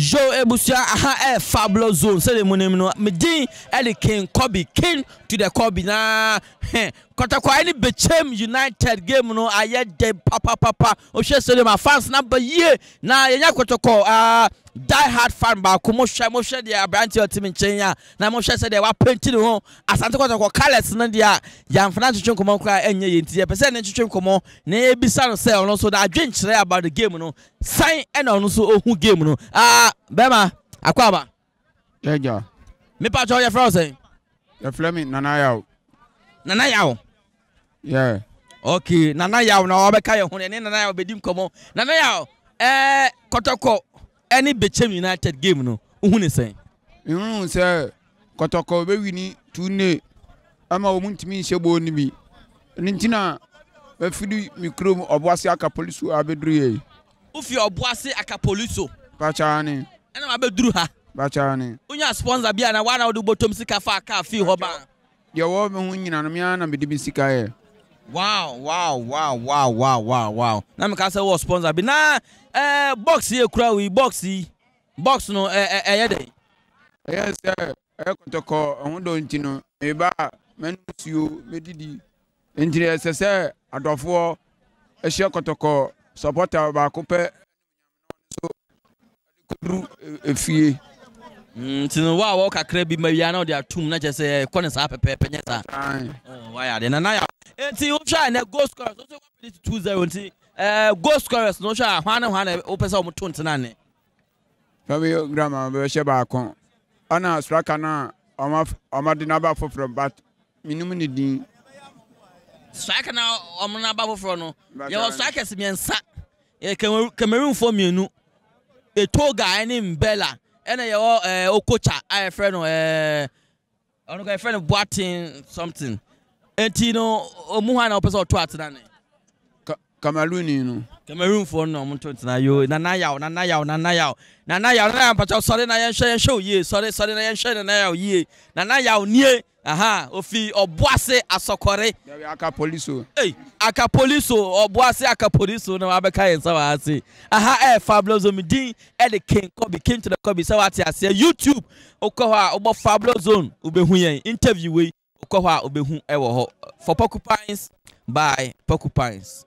yo ebusua aha ɛ eh, fabulous zone sɛdeɛ mu nim no me din ɛde eh, king kobe king to the kobe naa hɛn kɔtɔkɔɛ eh, ne bɛkyɛm united game no ayɛ dɛ papapapa ohwɛ sɛdeɛ ma fans na ba yie na yɛnya kɔtɔkɔ aa. Ah, die hard fan baako mo hwɛ mo hwɛ deɛ aberanteɛ ɔtemi nkyɛn a na mo hwɛ sɛ deɛ wapɛnti ne ho asante kɔtɔkɔ colours no deɛ a yɛmfana ntwitwe nkɔmmɔ koraa ɛnyɛ yɛ nti yɛpɛ sɛ ne ntwitwe nkɔmmɔ na yɛbisa no sɛ ɔno nso de adwenkyerɛ about the game no san ɛna ɔno nso ɔhu game no aa ah, bɛrima akɔ aba yɛgya mepatwɛ yɛfrɛ wo sɛn yɛfrɛ me nanayaw nanayaw yɛ ok nanayaw na ɔbɛka yɛ ho ne nanayaw bɛdi nkɔmmɔ nanayaw ɛɛ kɔtɔkɔ ɛne bɛkyɛm united game no wohu ne sɛn nhunu sɛ kɔtɔkɔ bɛwi tune ama wɔn ntumi nhyɛ bɔɔ no bi ne nti na mafiri me kurom ɔboase akapoliso abɛduru wofi ɔboase akapoliso pakyaa ne ɛna wabɛduru ha pakyaa ne wonya sponsor bi na woana wode bɔtɔm sika fa fii hɔ deɛ me ho nyina no na mede sika yɛ wow wow wow wow wow wow wow na mi ka sɛ wɔ sponsor bi na ɛɛ box yɛ kura wi box yi box no ɛɛ ɛyɛ dɛ. ɛyɛ sɛ ɛyɛ kɔtɔkɔ ɔho dɔ nti no eba mɛnu suo mɛdidi nti ɛsɛ sɛ adɔfoɔ ɛhyɛ kɔtɔkɔ sɔpɔta baako pɛ so ɛdikuru efie. Mm, nti no wo a wɔ kakra bi ma wia na ɔde atom na kyerɛ sɛ ɛkɔ ne saa pɛpɛɛpɛ nyɛ saa wayɛ ade na na yɛ nti eh, wohwɛ a nɛ goal scorers nso wɔpɛ ne two zero nti ɛɛ eh, goal scorers no hwɛ uh, e e e eh, a hwan ne hwan na wopɛ sɛ wɔn to ntena ne. fɛbi grama bɛhyɛ baako ɔna suraka no a ɔma ɔma de n'aba foforɔ but minimu ne din. suraka na ɔmo n'aba foforɔ no yɛwɔ surakers mmiɛnsa yɛ cameroonfoɔ mmienu etoga ɛne mbɛla ɛna yɛwɔ ɛɛ okocha a yɛfrɛ no ɛɛ ɔno ka yɛfrɛ no boatin something. nti no ɔmu hɔ na wɔpɛ sɛ ɔto atena ne camerooni no cameroonfoɔ no ɔmo to tena yo nanayaw nanayaw nanayaw nanayaw nanayaw mpatsa sɔre na yɛnhwɛ yɛnhwɛ oyie sɔre sɔre na yɛnhwɛ nanayaw yie nanayaw nie aha ofi ɔboase asɔkɔre poliso ei akapoliso aka poliso na wabɛka yɛn nsa waase aha ɛyɛ eh, fabuloso mi din ɛde eh, king kɔbi king to the kɔbi sɛ wate aseɛ youtube okɔ hɔ a wobɔ fabuloso wobɛhu yɛn interview wei wokɔ hɔ a wobɛhu wɔ hɔ for porcupines by porcupines